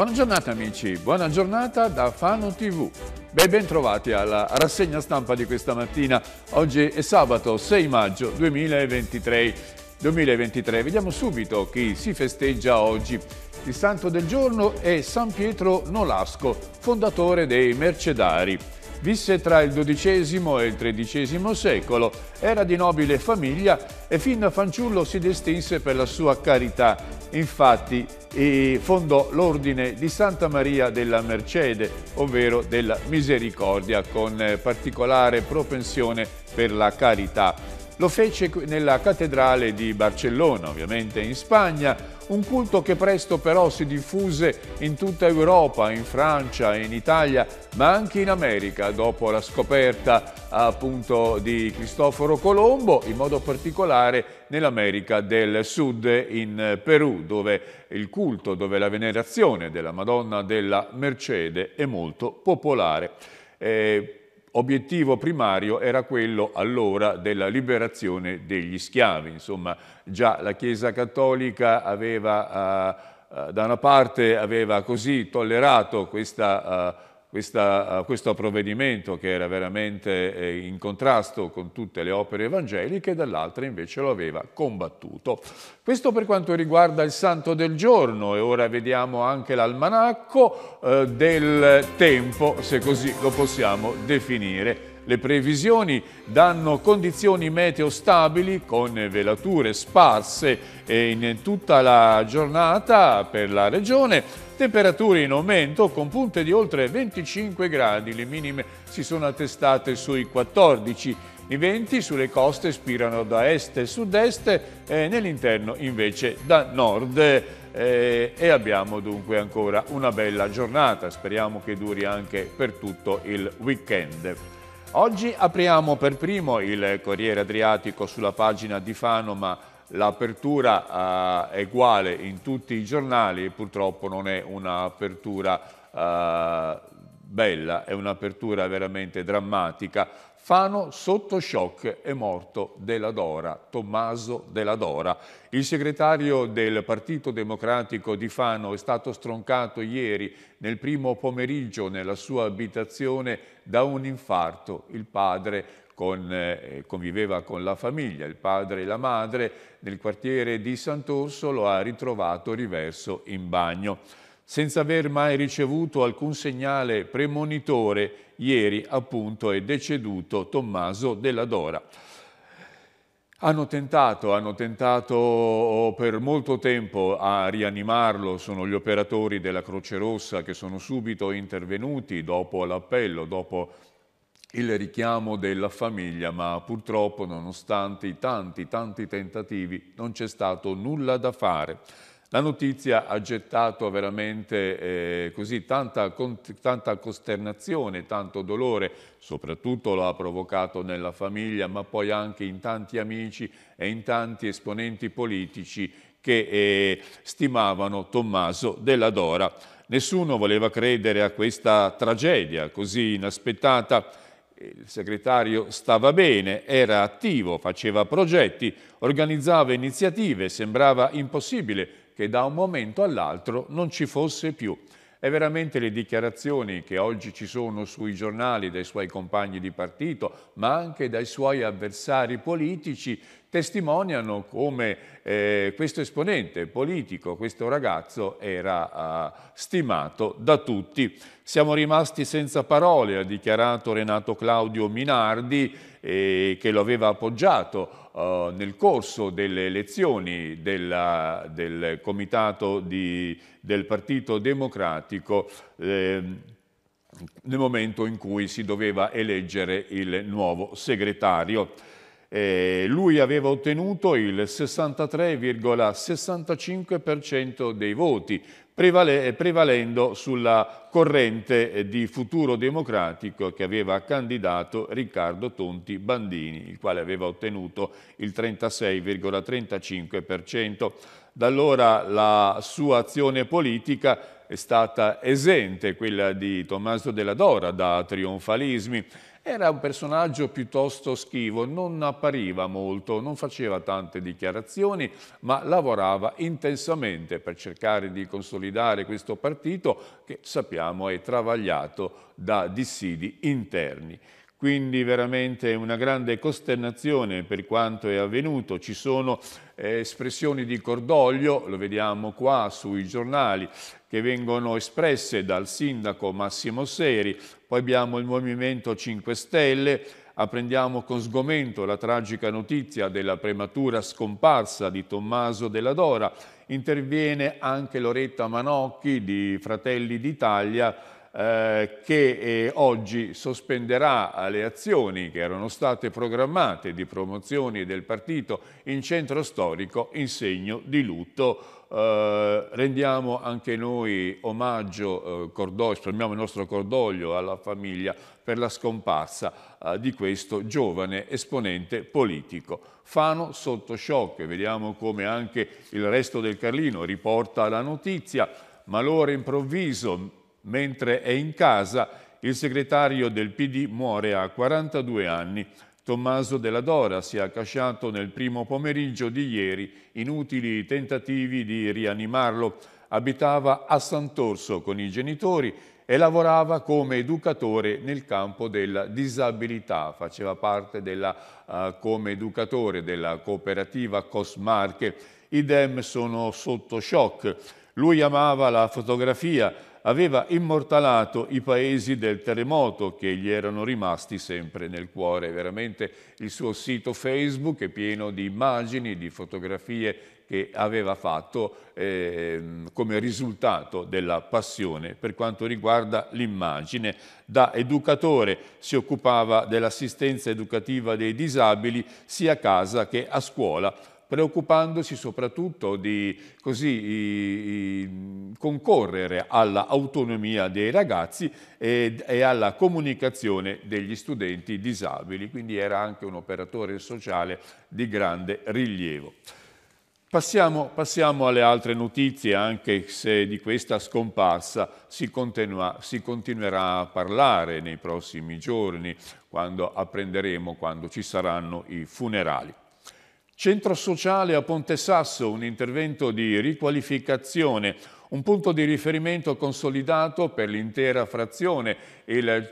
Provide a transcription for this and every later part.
Buona giornata amici, buona giornata da Fano TV. Ben, ben trovati alla rassegna stampa di questa mattina. Oggi è sabato 6 maggio 2023. 2023. Vediamo subito chi si festeggia oggi. Il santo del giorno è San Pietro Nolasco, fondatore dei Mercedari. Visse tra il XII e il XIII secolo, era di nobile famiglia e fin da fanciullo si distinse per la sua carità. Infatti fondò l'ordine di Santa Maria della Mercede, ovvero della Misericordia, con particolare propensione per la carità. Lo fece nella cattedrale di Barcellona, ovviamente in Spagna, un culto che presto però si diffuse in tutta Europa, in Francia, in Italia, ma anche in America dopo la scoperta appunto di Cristoforo Colombo, in modo particolare nell'America del Sud, in Perù, dove il culto, dove la venerazione della Madonna della Mercede è molto popolare. Eh, obiettivo primario era quello allora della liberazione degli schiavi. Insomma, già la Chiesa Cattolica aveva, eh, eh da una parte, aveva così tollerato questa eh, questa, eh, questo provvedimento che era veramente eh, in contrasto con tutte le opere evangeliche, dall'altra invece lo aveva combattuto. Questo per quanto riguarda il santo del giorno e ora vediamo anche l'almanacco eh, del tempo, se così lo possiamo definire. Le previsioni danno condizioni meteo stabili con velature sparse in tutta la giornata per la regione Temperature in aumento con punte di oltre 25 gradi, le minime si sono attestate sui 14 i venti sulle coste spirano da est e sud-est e nell'interno invece da nord. Eh, e abbiamo dunque ancora una bella giornata, speriamo che duri anche per tutto il weekend. Oggi apriamo per primo il Corriere Adriatico sulla pagina di Fano, ma l'apertura eh, è uguale in tutti i giornali purtroppo non è un'apertura eh, bella, è un'apertura veramente drammatica. Fano sotto shock è morto Della Dora, Tommaso Della Dora. Il segretario del Partito Democratico di Fano è stato stroncato ieri nel primo pomeriggio nella sua abitazione da un infarto. Il padre con, eh, conviveva con la famiglia, il padre e la madre, nel quartiere di Sant'Orso lo ha ritrovato riverso in bagno. Senza aver mai ricevuto alcun segnale premonitore, ieri appunto è deceduto Tommaso della Dora. Hanno tentato, hanno tentato oh, oh, per molto tempo a rianimarlo, sono gli operatori della Croce Rossa che sono subito intervenuti dopo l'appello, dopo il richiamo della famiglia, ma purtroppo nonostante i tanti, tanti tentativi non c'è stato nulla da fare. La notizia ha gettato veramente eh, così tanta, con, tanta costernazione, tanto dolore, soprattutto lo ha provocato nella famiglia, ma poi anche in tanti amici e in tanti esponenti politici che eh, stimavano Tommaso della Dora. Nessuno voleva credere a questa tragedia così inaspettata il segretario stava bene, era attivo, faceva progetti, organizzava iniziative, sembrava impossibile che da un momento all'altro non ci fosse più. E veramente le dichiarazioni che oggi ci sono sui giornali dai suoi compagni di partito, ma anche dai suoi avversari politici, testimoniano come eh, questo esponente politico, questo ragazzo, era eh, stimato da tutti. Siamo rimasti senza parole, ha dichiarato Renato Claudio Minardi, eh, che lo aveva appoggiato eh, nel corso delle elezioni della, del comitato di, del Partito Democratico ehm, nel momento in cui si doveva eleggere il nuovo segretario. Eh, lui aveva ottenuto il 63,65% dei voti, prevale, eh, prevalendo sulla corrente eh, di futuro democratico che aveva candidato Riccardo Tonti Bandini, il quale aveva ottenuto il 36,35%. Da allora la sua azione politica è stata esente, quella di Tommaso della Dora, da trionfalismi era un personaggio piuttosto schivo, non appariva molto, non faceva tante dichiarazioni, ma lavorava intensamente per cercare di consolidare questo partito che sappiamo è travagliato da dissidi interni. Quindi veramente una grande costernazione per quanto è avvenuto. Ci sono eh, espressioni di cordoglio, lo vediamo qua sui giornali, che vengono espresse dal sindaco Massimo Seri, poi abbiamo il Movimento 5 Stelle, apprendiamo con sgomento la tragica notizia della prematura scomparsa di Tommaso della Dora. Interviene anche Loretta Manocchi di Fratelli d'Italia eh, che eh, oggi sospenderà le azioni che erano state programmate di promozioni del partito in centro storico in segno di lutto eh, rendiamo anche noi omaggio, eh, cordoglio, esprimiamo il nostro cordoglio alla famiglia per la scomparsa eh, di questo giovane esponente politico. Fano sotto shock, vediamo come anche il resto del Carlino riporta la notizia, malore improvviso, mentre è in casa, il segretario del PD muore a 42 anni Tommaso della Dora si è accasciato nel primo pomeriggio di ieri, inutili tentativi di rianimarlo. Abitava a Sant'Orso con i genitori e lavorava come educatore nel campo della disabilità. Faceva parte della, uh, come educatore della cooperativa Cosmarche. Idem sono sotto shock. Lui amava la fotografia, aveva immortalato i paesi del terremoto che gli erano rimasti sempre nel cuore. Veramente il suo sito Facebook è pieno di immagini, di fotografie che aveva fatto eh, come risultato della passione per quanto riguarda l'immagine. Da educatore si occupava dell'assistenza educativa dei disabili sia a casa che a scuola preoccupandosi soprattutto di così, concorrere all'autonomia dei ragazzi e, e alla comunicazione degli studenti disabili, quindi era anche un operatore sociale di grande rilievo. Passiamo, passiamo, alle altre notizie, anche se di questa scomparsa si, continua, si, continuerà a parlare nei prossimi giorni, quando apprenderemo, quando ci saranno i funerali. Centro sociale a Ponte Sasso, un intervento di riqualificazione, un punto di riferimento consolidato per l'intera frazione, il,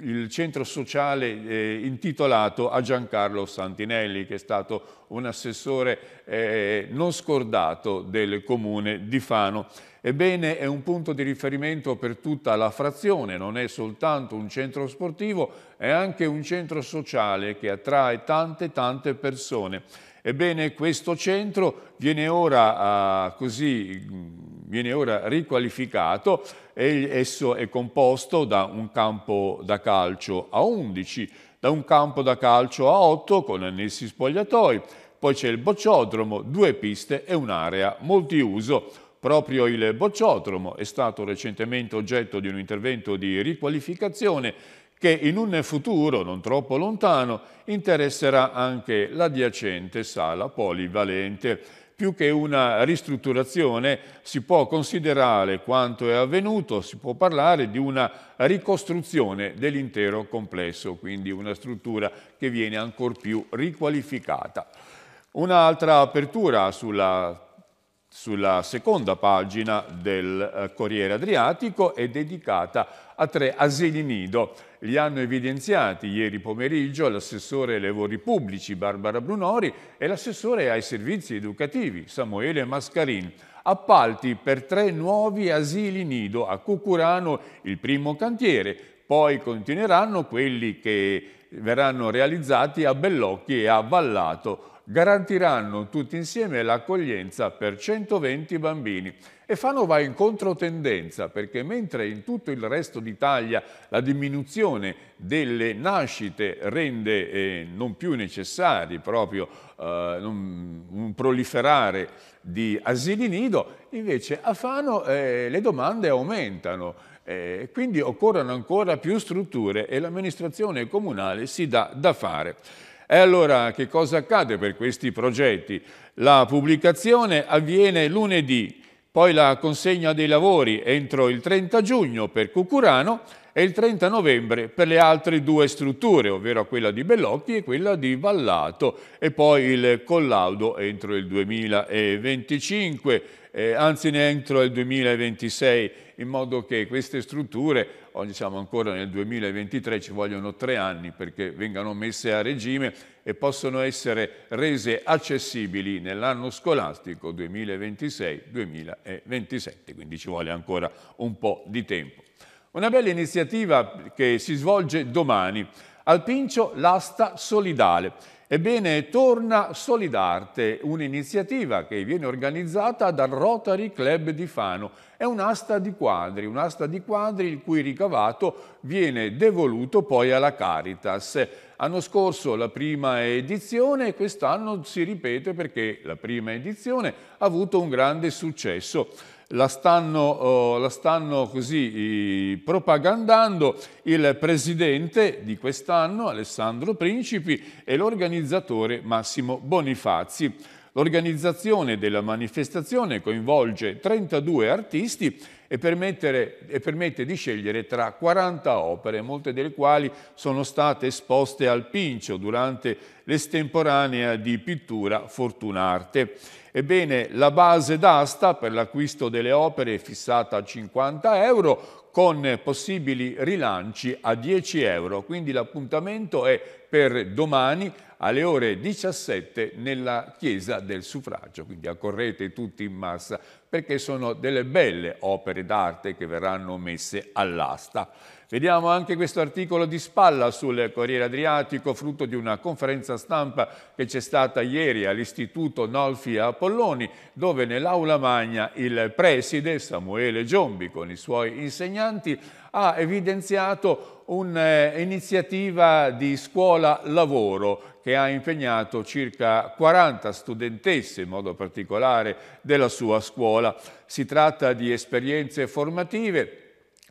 il centro sociale eh, intitolato a Giancarlo Santinelli, che è stato un assessore eh, non scordato del comune di Fano. Ebbene, è un punto di riferimento per tutta la frazione, non è soltanto un centro sportivo, è anche un centro sociale che attrae tante tante persone. Ebbene, questo centro viene ora, uh, così, viene ora riqualificato e esso è composto da un campo da calcio a 11, da un campo da calcio a 8 con annessi spogliatoi, poi c'è il bocciodromo, due piste e un'area multiuso. Proprio il bocciodromo è stato recentemente oggetto di un intervento di riqualificazione che in un futuro non troppo lontano interesserà anche l'adiacente sala polivalente. Più che una ristrutturazione si può considerare quanto è avvenuto, si può parlare di una ricostruzione dell'intero complesso, quindi una struttura che viene ancor più riqualificata. Un'altra apertura sulla sulla seconda pagina del eh, Corriere Adriatico è dedicata a tre asili nido. Li hanno evidenziati ieri pomeriggio l'assessore ai lavori pubblici Barbara Brunori e l'assessore ai servizi educativi Samuele Mascarin. Appalti per tre nuovi asili nido a Cucurano, il primo cantiere, poi continueranno quelli che verranno realizzati a Bellocchi e a Vallato garantiranno tutti insieme l'accoglienza per 120 bambini. E Fano va in controtendenza perché mentre in tutto il resto d'Italia la diminuzione delle nascite rende eh, non più necessari proprio eh, non, un proliferare di asili nido, invece a Fano eh, le domande aumentano. Eh, quindi occorrono ancora più strutture e l'amministrazione comunale si dà da fare. E allora che cosa accade per questi progetti? La pubblicazione avviene lunedì, poi la consegna dei lavori entro il 30 giugno per Cucurano e il 30 novembre per le altre due strutture, ovvero quella di Bellocchi e quella di Vallato, e poi il collaudo entro il 2025, eh, anzi entro il 2026, in modo che queste strutture oggi siamo ancora nel 2023 ci vogliono tre anni perché vengano messe a regime e possono essere rese accessibili nell'anno scolastico 2026-2027, quindi ci vuole ancora un po' di tempo. Una bella iniziativa che si svolge domani al Pincio l'asta solidale Ebbene, torna Solidarte, un'iniziativa che viene organizzata dal Rotary Club di Fano. È un'asta di quadri, un'asta di quadri il cui ricavato viene devoluto poi alla Caritas. Anno scorso la prima edizione e quest'anno si ripete perché la prima edizione ha avuto un grande successo la stanno, oh, la stanno così propagandando il presidente di quest'anno, Alessandro Principi, e l'organizzatore Massimo Bonifazi. L'organizzazione della manifestazione coinvolge 32 artisti e, e permette di scegliere tra 40 opere, molte delle quali sono state esposte al Pincio durante l'estemporanea di pittura Fortunarte. Ebbene, la base d'asta per l'acquisto delle opere è fissata a 50 euro con possibili rilanci a 10 euro. Quindi l'appuntamento è per domani alle ore 17 nella Chiesa del Suffragio. Quindi accorrete tutti in massa perché sono delle belle opere d'arte che verranno messe all'asta. Vediamo anche questo articolo di spalla sul Corriere Adriatico, frutto di una conferenza stampa che c'è stata ieri all'Istituto Nolfi Apolloni, dove nell'aula magna il preside Samuele Giombi con i suoi insegnanti ha evidenziato un'iniziativa eh, di scuola-lavoro che ha impegnato circa 40 studentesse, in modo particolare della sua scuola. Si tratta di esperienze formative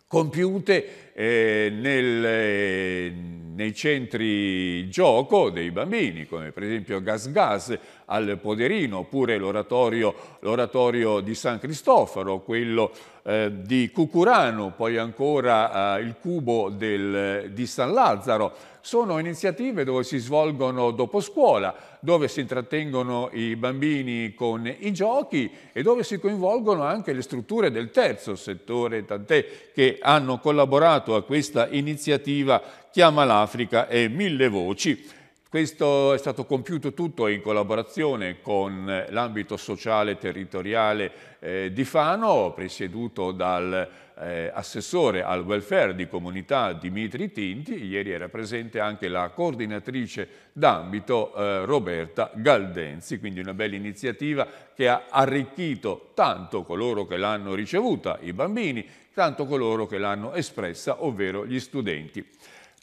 compiute eh, nel, eh, nei centri gioco dei bambini, come per esempio Gas Gas al Poderino, oppure l'oratorio di San Cristoforo, quello eh, di Cucurano, poi ancora il cubo del, di San Lazzaro. Sono iniziative dove si svolgono dopo scuola, dove si intrattengono i bambini con i giochi e dove si coinvolgono anche le strutture del terzo settore, tant'è che hanno collaborato partecipato a questa iniziativa Chiama l'Africa e Mille Voci. Questo è stato compiuto tutto in collaborazione con eh, l'ambito sociale e territoriale eh, di Fano, presieduto dal eh, assessore al welfare di comunità Dimitri Tinti, ieri era presente anche la coordinatrice d'ambito eh, Roberta Galdenzi, quindi una bella iniziativa che ha arricchito tanto coloro che l'hanno ricevuta, i bambini, tanto coloro che l'hanno espressa, ovvero gli studenti.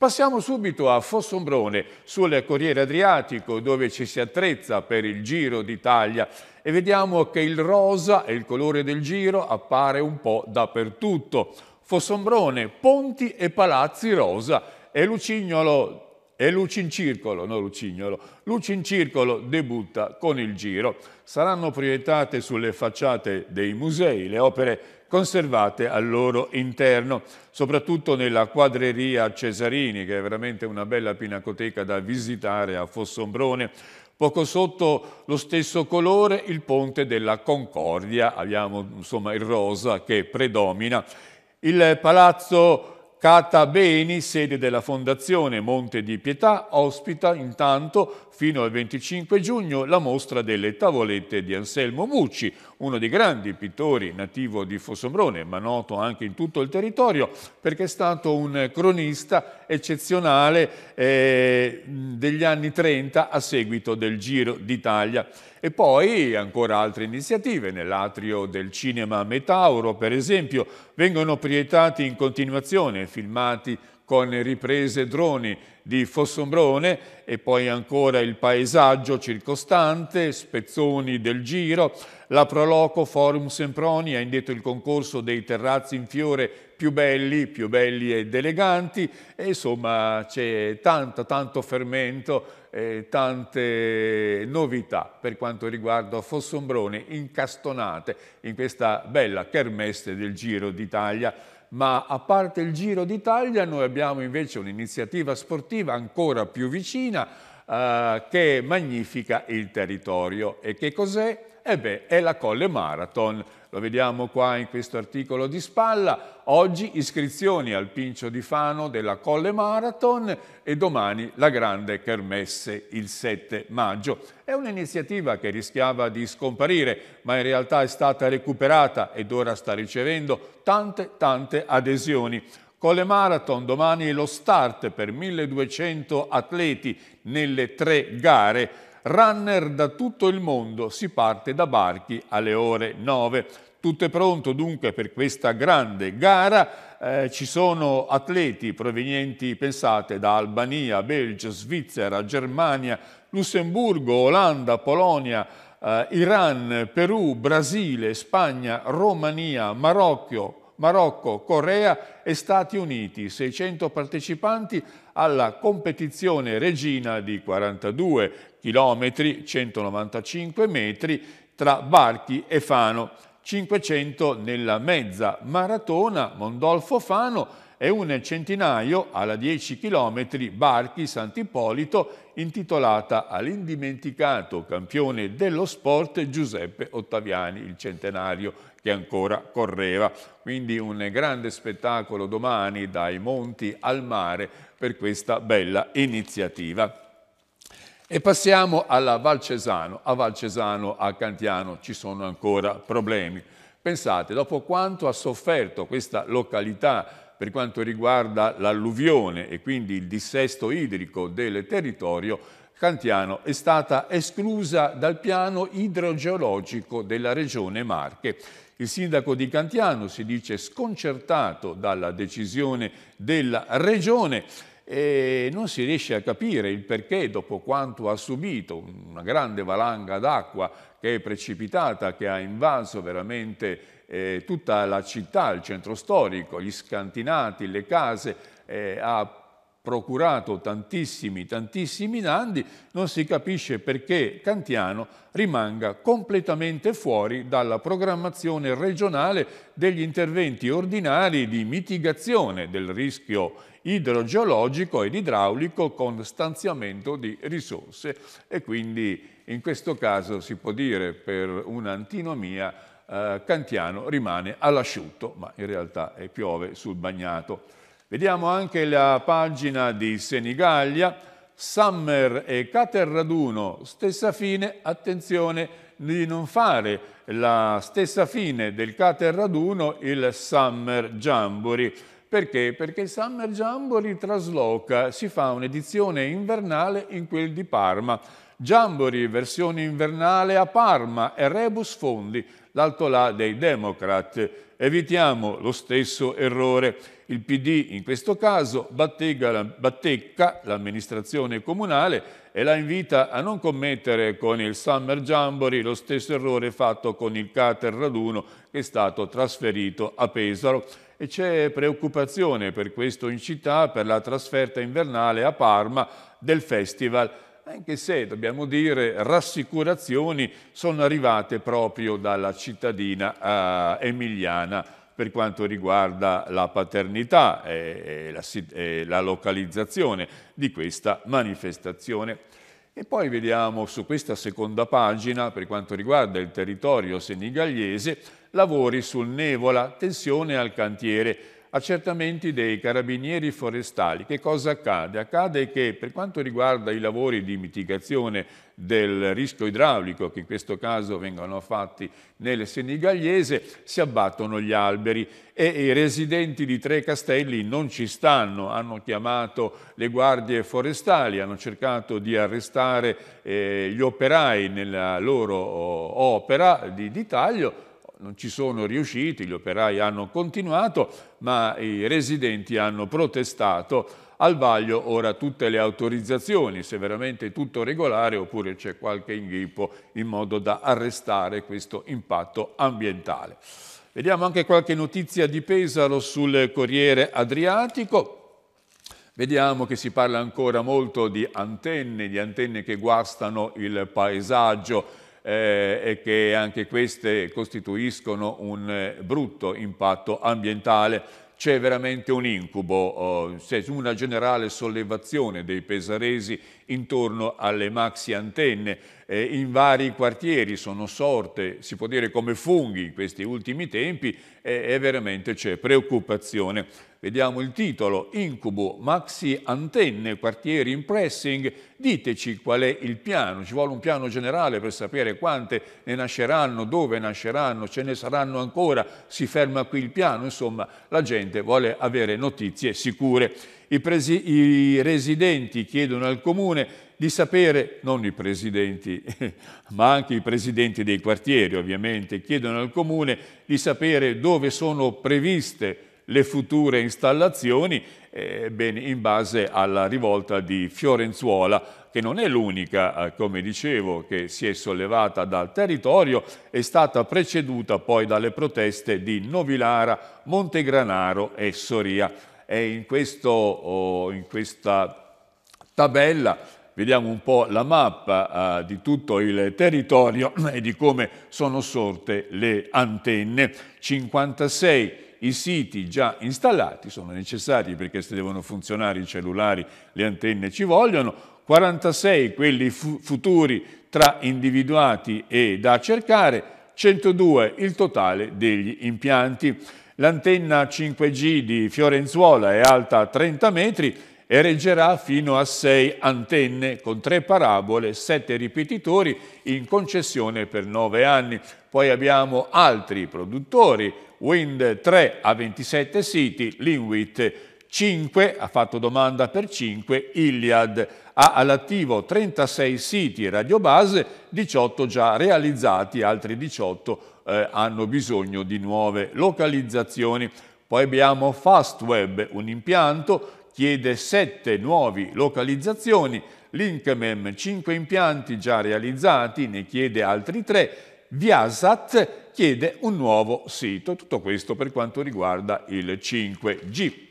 Passiamo subito a Fossombrone, sul Corriere Adriatico, dove ci si attrezza per il Giro d'Italia e vediamo che il rosa e il colore del giro appare un po' dappertutto. Fossombrone, ponti e palazzi rosa e Lucignolo e Lucin Circolo, no Lucignolo, Lucin Circolo debutta con il Giro. Saranno proiettate sulle facciate dei musei le opere conservate al loro interno, soprattutto nella quadreria Cesarini, che è veramente una bella pinacoteca da visitare a Fossombrone. Poco sotto lo stesso colore il ponte della Concordia, abbiamo insomma il rosa che predomina. Il palazzo Cata Beni, sede della Fondazione Monte di Pietà, ospita intanto fino al 25 giugno la mostra delle tavolette di Anselmo Mucci, uno dei grandi pittori nativo di Fossombrone, ma noto anche in tutto il territorio, perché è stato un cronista eccezionale eh, degli anni 30 a seguito del Giro d'Italia. E poi ancora altre iniziative, nell'atrio del cinema Metauro per esempio, vengono proiettati in continuazione filmati con riprese droni di Fossombrone e poi ancora il paesaggio circostante, spezzoni del giro, la Proloco Forum Semproni ha indetto il concorso dei terrazzi in fiore più belli, più belli ed eleganti e insomma c'è tanto, tanto fermento eh, tante novità per quanto riguarda Fossombrone incastonate in questa bella kermesse del Giro d'Italia ma a parte il Giro d'Italia noi abbiamo invece un'iniziativa sportiva ancora più vicina eh, che magnifica il territorio. E che cos'è? Eh beh, è la Colle Marathon lo vediamo qua in questo articolo di spalla, oggi iscrizioni al Pincio di Fano della Colle Marathon e domani la grande Kermesse il 7 maggio. È un'iniziativa che rischiava di scomparire, ma in realtà è stata recuperata ed ora sta ricevendo tante tante adesioni. Con le marathon domani lo start per 1200 atleti nelle tre gare runner da tutto il mondo, si parte da Barchi alle ore 9. Tutto è pronto dunque per questa grande gara. Eh, ci sono atleti provenienti, pensate, da Albania, Belgio, Svizzera, Germania, Lussemburgo, Olanda, Polonia, eh, Iran, Perù, Brasile, Spagna, Romania, Marocco, Marocco, Corea e Stati Uniti, 600 partecipanti alla competizione regina di 42 chilometri, 195 metri, tra Barchi e Fano. 500 nella mezza maratona Mondolfo Fano e un centinaio alla 10 km Barchi Sant'Ippolito intitolata all'indimenticato campione dello sport Giuseppe Ottaviani, il centenario che ancora correva. Quindi un grande spettacolo domani dai monti al mare per questa bella iniziativa. E passiamo alla Valcesano. A Valcesano, a Cantiano, ci sono ancora problemi. Pensate, dopo quanto ha sofferto questa località per quanto riguarda l'alluvione e quindi il dissesto idrico del territorio, Cantiano è stata esclusa dal piano idrogeologico della regione Marche. Il sindaco di Cantiano si dice sconcertato dalla decisione della regione e non si riesce a capire il perché dopo quanto ha subito una grande valanga d'acqua che è precipitata, che ha invaso veramente eh, tutta la città, il centro storico, gli scantinati, le case, eh, ha procurato tantissimi, tantissimi danni, non si capisce perché Cantiano rimanga completamente fuori dalla programmazione regionale degli interventi ordinari di mitigazione del rischio idrogeologico ed idraulico con stanziamento di risorse e quindi in questo caso si può dire per un'antinomia eh, Cantiano rimane all'asciutto, ma in realtà piove sul bagnato. Vediamo anche la pagina di Senigallia, Summer e Caterraduno, stessa fine, attenzione di non fare la stessa fine del Caterraduno il Summer Jamboree. Perché? Perché il Summer Jamboree trasloca, si fa un'edizione invernale in quel di Parma. Jamboree, versione invernale a Parma e Rebus Fondi, l'alto là dei Democrat. Evitiamo lo stesso errore. Il PD in questo caso battecca l'amministrazione comunale e la invita a non commettere con il Summer Jamboree lo stesso errore fatto con il Cater Raduno che è stato trasferito a Pesaro e c'è preoccupazione per questo in città per la trasferta invernale a Parma del festival anche se, dobbiamo dire, rassicurazioni sono arrivate proprio dalla cittadina eh, emiliana per quanto riguarda la paternità e, e, la, e la localizzazione di questa manifestazione. E poi vediamo su questa seconda pagina, per quanto riguarda il territorio senigallese, lavori sul Nevola, tensione al cantiere accertamenti dei carabinieri forestali. Che cosa accade? Accade che per quanto riguarda i lavori di mitigazione del rischio idraulico, che in questo caso vengono fatti nel Senigallese, si abbattono gli alberi e i residenti di Tre Castelli non ci stanno, hanno chiamato le guardie forestali, hanno cercato di arrestare eh, gli operai nella loro oh, opera di, di taglio, non ci sono riusciti, gli operai hanno continuato, ma i residenti hanno protestato al vaglio ora tutte le autorizzazioni, se veramente è tutto regolare oppure c'è qualche inghippo in modo da arrestare questo impatto ambientale. Vediamo anche qualche notizia di Pesaro sul Corriere Adriatico. Vediamo che si parla ancora molto di antenne, di antenne che guastano il paesaggio eh, e che anche queste costituiscono un eh, brutto impatto ambientale. C'è veramente un incubo, c'è oh, una generale sollevazione dei pesaresi intorno alle maxi antenne. Eh, in vari quartieri sono sorte, si può dire come funghi in questi ultimi tempi, e eh, veramente c'è preoccupazione. Vediamo il titolo, Incubo, maxi antenne, quartieri in pressing. Diteci qual è il piano, ci vuole un piano generale per sapere quante ne nasceranno, dove nasceranno, ce ne saranno ancora, si ferma qui il piano, insomma la gente vuole avere notizie sicure. I, presi, I, residenti chiedono al comune di sapere, non i presidenti, ma anche i presidenti dei quartieri ovviamente, chiedono al comune di sapere dove sono previste le future installazioni, eh, bene, in base alla rivolta di Fiorenzuola, che non è l'unica, eh, come dicevo, che si è sollevata dal territorio, è stata preceduta poi dalle proteste di Novilara, Montegranaro e Soria. E in, questo, in questa tabella vediamo un po' la mappa eh, di tutto il territorio e di come sono sorte le antenne. 56 i siti già installati sono necessari perché se devono funzionare i cellulari le antenne ci vogliono, 46 quelli fu futuri tra individuati e da cercare, 102 il totale degli impianti. L'antenna 5G di Fiorenzuola è alta 30 metri e reggerà fino a 6 antenne con 3 parabole, 7 ripetitori in concessione per 9 anni. Poi abbiamo altri produttori, Wind 3 a 27 siti, Linwit 5, ha fatto domanda per 5, Iliad ha all'attivo 36 siti radiobase, 18 già realizzati, altri 18 eh, hanno bisogno di nuove localizzazioni. Poi abbiamo Fastweb, un impianto chiede sette nuove localizzazioni, Linkmem cinque impianti già realizzati, ne chiede altri tre. Viasat chiede un nuovo sito, tutto questo per quanto riguarda il 5G.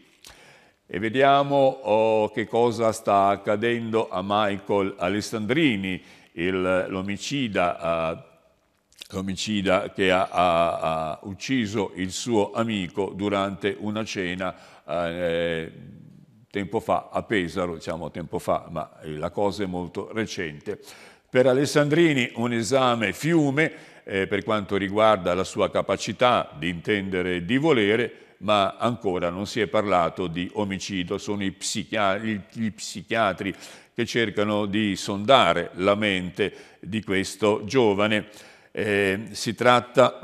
E vediamo oh, che cosa sta accadendo a Michael Alessandrini, l'omicida ah, omicida che ha, ha, ha, ucciso il suo amico durante una cena eh, tempo fa a Pesaro, diciamo tempo fa, ma eh, la cosa è molto recente. Per Alessandrini un esame fiume eh, per quanto riguarda la sua capacità di intendere e di volere, ma ancora non si è parlato di omicidio, sono i psichiatri, gli psichiatri che cercano di sondare la mente di questo giovane. Eh, si tratta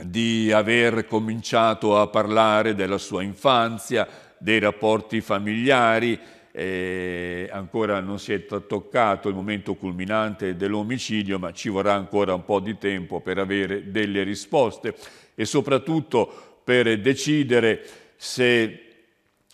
di aver cominciato a parlare della sua infanzia, dei rapporti familiari, eh, ancora non si è toccato il momento culminante dell'omicidio, ma ci vorrà ancora un po' di tempo per avere delle risposte e soprattutto per decidere se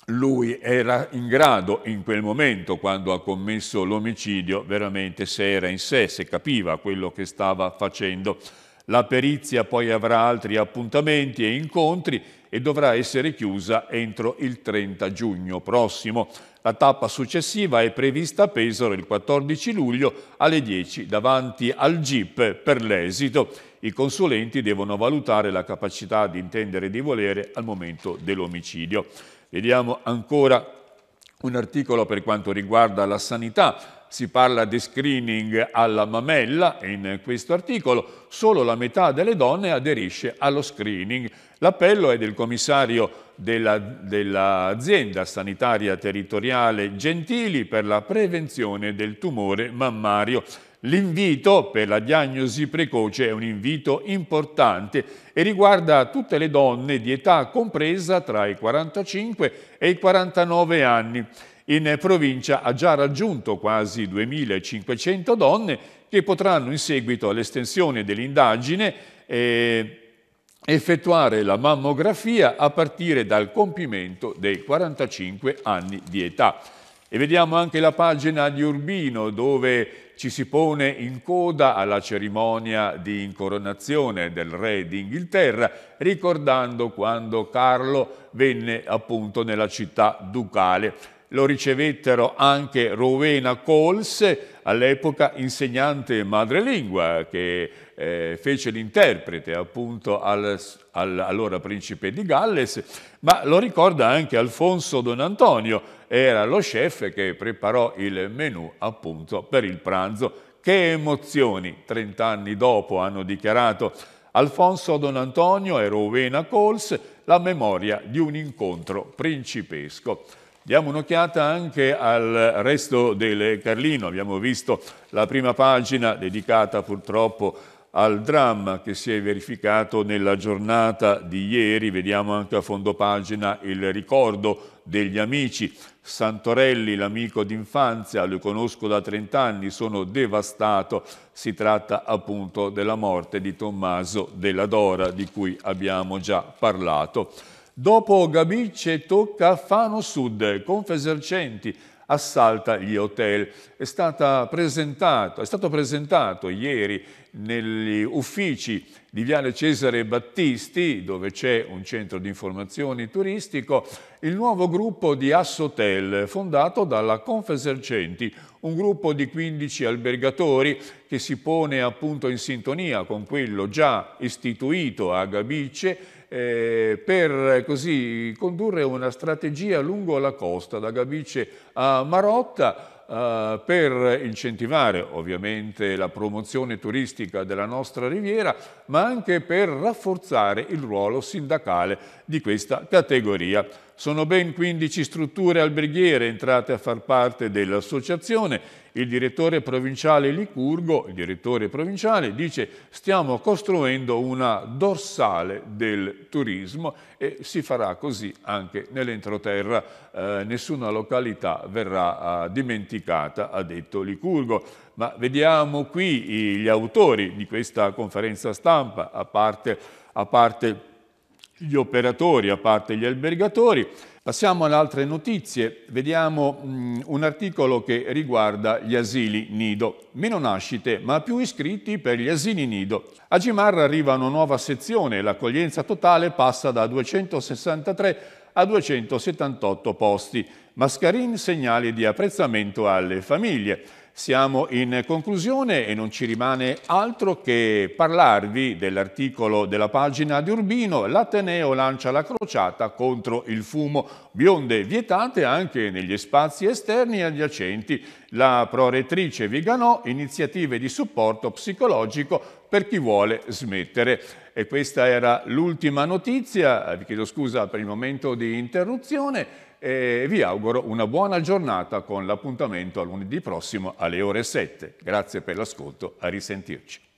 lui era in grado in quel momento, quando ha commesso l'omicidio, veramente se era in sé, se capiva quello che stava facendo. La perizia poi avrà altri appuntamenti e incontri e dovrà essere chiusa entro il 30 giugno prossimo. La tappa successiva è prevista a Pesaro il 14 luglio alle 10 davanti al GIP per l'esito. I consulenti devono valutare la capacità di intendere e di volere al momento dell'omicidio. Vediamo ancora un articolo per quanto riguarda la sanità. Si parla di screening alla mamella in questo articolo. Solo la metà delle donne aderisce allo screening. L'appello è del commissario dell'azienda dell sanitaria territoriale Gentili per la prevenzione del tumore mammario L'invito per la diagnosi precoce è un invito importante e riguarda tutte le donne di età compresa tra i 45 e i 49 anni. In provincia ha già raggiunto quasi 2.500 donne che potranno in seguito all'estensione dell'indagine eh, effettuare la mammografia a partire dal compimento dei 45 anni di età. E vediamo anche la pagina di Urbino dove ci si pone in coda alla cerimonia di incoronazione del re d'Inghilterra, ricordando quando Carlo venne appunto nella città ducale. Lo ricevettero anche Rowena Coles, all'epoca insegnante madrelingua, che eh, fece l'interprete appunto al, al, allora principe di Galles, ma lo ricorda anche Alfonso Don Antonio, era lo chef che preparò il menù appunto per il pranzo. Che emozioni, trent'anni dopo hanno dichiarato Alfonso Don Antonio e Rowena Coles la memoria di un incontro principesco. Diamo un'occhiata anche al resto del Carlino, abbiamo visto la prima pagina dedicata purtroppo a al dramma che si è verificato nella giornata di ieri, vediamo anche a fondo pagina il ricordo degli amici. Santorelli, l'amico d'infanzia, lo conosco da 30 anni, sono devastato, si tratta appunto della morte di Tommaso della Dora di cui abbiamo già parlato. Dopo Gabicce tocca a Fano Sud, Confesercenti, assalta gli hotel. È, è, stato presentato ieri negli uffici di Viale Cesare Battisti, dove c'è un centro di informazioni turistico, il nuovo gruppo di Assotel, fondato dalla Confesercenti, un gruppo di 15 albergatori che si pone appunto in sintonia con quello già istituito a Gabice eh, per così condurre una strategia lungo la costa da Gabice a Marotta Uh, per incentivare ovviamente la promozione turistica della nostra riviera, ma anche per rafforzare il ruolo sindacale di questa categoria sono ben 15 strutture alberghiere entrate a far parte dell'associazione. Il direttore provinciale Licurgo, il direttore provinciale, dice stiamo costruendo una dorsale del turismo e si farà così anche nell'entroterra. Eh, nessuna località verrà eh, dimenticata, ha detto Licurgo. Ma vediamo qui gli autori di questa conferenza stampa, a parte, a parte gli operatori, a parte gli albergatori. Passiamo ad altre notizie, vediamo mm, un articolo che riguarda gli asili nido. Meno nascite, ma più iscritti per gli asili nido. A Gimarra arriva una nuova sezione, l'accoglienza totale passa da 263 a 278 posti. Mascarin segnali di apprezzamento alle famiglie. Siamo in conclusione e non ci rimane altro che parlarvi dell'articolo della pagina di Urbino. L'Ateneo lancia la crociata contro il fumo. Bionde vietate anche negli spazi esterni e adiacenti. La prorettrice Viganò, iniziative di supporto psicologico per chi vuole smettere. E questa era l'ultima notizia, vi chiedo scusa per il momento di interruzione e vi auguro una buona giornata con l'appuntamento a lunedì prossimo alle ore 7. Grazie per l'ascolto, a risentirci.